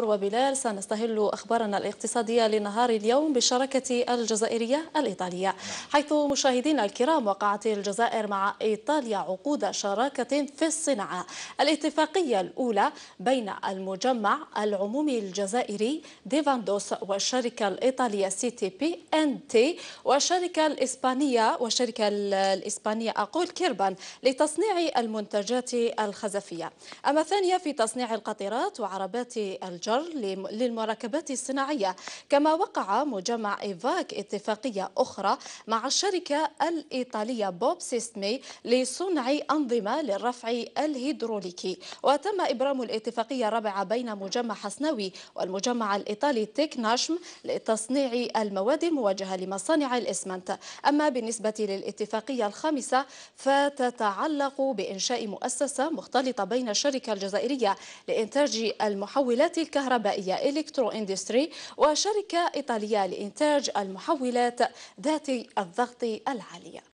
وبلال سنستهل أخبارنا الاقتصادية لنهار اليوم بالشراكة الجزائرية الإيطالية حيث مشاهدينا الكرام وقعت الجزائر مع إيطاليا عقود شراكة في الصناعة الاتفاقية الأولى بين المجمع العمومي الجزائري ديفاندوس والشركة الإيطالية سي تي بي إن تي والشركة الإسبانية والشركة الإسبانية أقول كيربان لتصنيع المنتجات الخزفية أما ثانية في تصنيع القطارات وعربات الجر للمركبات الصناعية كما وقع مجمع إيفاك اتفاقية أخرى مع الشركة الإيطالية بوب سيستمي لصنع أنظمة للرفع الهيدروليكي وتم إبرام الاتفاقية الرابعة بين مجمع حسناوي والمجمع الإيطالي تيك ناشم لتصنيع المواد الموجهة لمصانع الإسمنت أما بالنسبة للاتفاقية الخامسة فتتعلق بإنشاء مؤسسة مختلطة بين الشركة الجزائرية لإنتاج المحولات الكهربائية إلكترو إندستري وشركة إيطالية لإنتاج المحولات ذات الضغط العالي